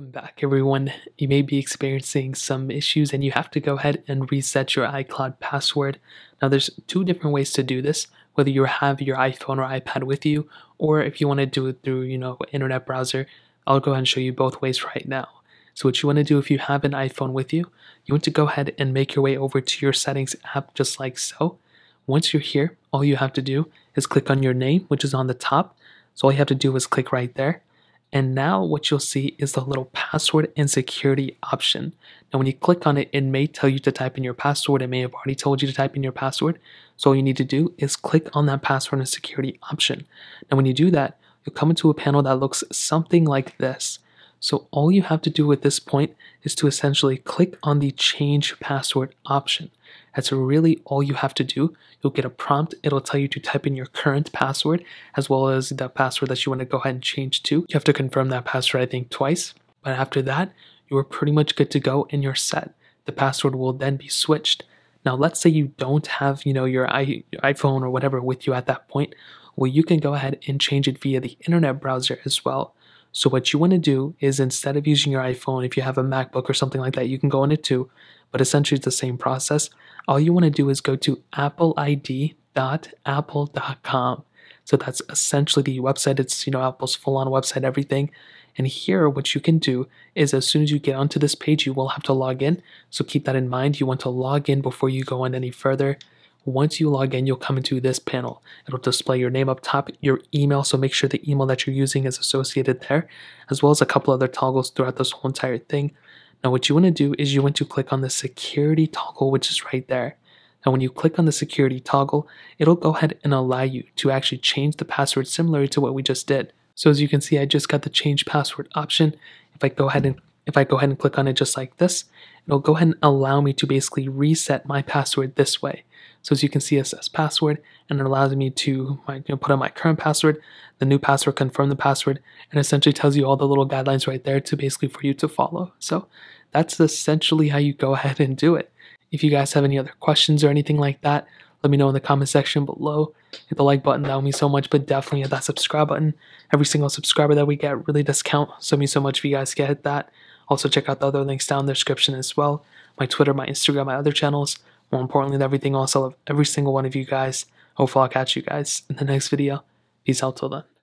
Welcome back, everyone. You may be experiencing some issues and you have to go ahead and reset your iCloud password. Now, there's two different ways to do this whether you have your iPhone or iPad with you, or if you want to do it through, you know, internet browser. I'll go ahead and show you both ways right now. So, what you want to do if you have an iPhone with you, you want to go ahead and make your way over to your settings app just like so. Once you're here, all you have to do is click on your name, which is on the top. So, all you have to do is click right there and now what you'll see is the little password and security option. Now when you click on it, it may tell you to type in your password. It may have already told you to type in your password. So all you need to do is click on that password and security option. Now when you do that, you'll come into a panel that looks something like this. So all you have to do at this point is to essentially click on the change password option. That's really all you have to do. You'll get a prompt. It'll tell you to type in your current password as well as the password that you want to go ahead and change to. You have to confirm that password, I think, twice. But after that, you're pretty much good to go and you're set. The password will then be switched. Now, let's say you don't have, you know, your iPhone or whatever with you at that point. Well, you can go ahead and change it via the internet browser as well. So what you want to do is instead of using your iPhone, if you have a MacBook or something like that, you can go on it too, but essentially it's the same process. All you want to do is go to appleid.apple.com. So that's essentially the website. It's you know Apple's full-on website, everything. And here, what you can do is as soon as you get onto this page, you will have to log in. So keep that in mind. You want to log in before you go on any further. Once you log in, you'll come into this panel. It'll display your name up top, your email, so make sure the email that you're using is associated there, as well as a couple other toggles throughout this whole entire thing. Now what you want to do is you want to click on the security toggle, which is right there. Now when you click on the security toggle, it'll go ahead and allow you to actually change the password similarly to what we just did. So as you can see, I just got the change password option. If I go ahead and if I go ahead and click on it just like this, it'll go ahead and allow me to basically reset my password this way. So as you can see, it says password, and it allows me to you know, put in my current password, the new password, confirm the password, and essentially tells you all the little guidelines right there to basically for you to follow. So that's essentially how you go ahead and do it. If you guys have any other questions or anything like that, let me know in the comment section below. Hit the like button, that would mean so much, but definitely hit that subscribe button. Every single subscriber that we get really does count, so it means so much if you guys get that. Also, check out the other links down in the description as well my Twitter, my Instagram, my other channels. More importantly than everything else, I love every single one of you guys. Hopefully, I'll catch you guys in the next video. Peace out till then.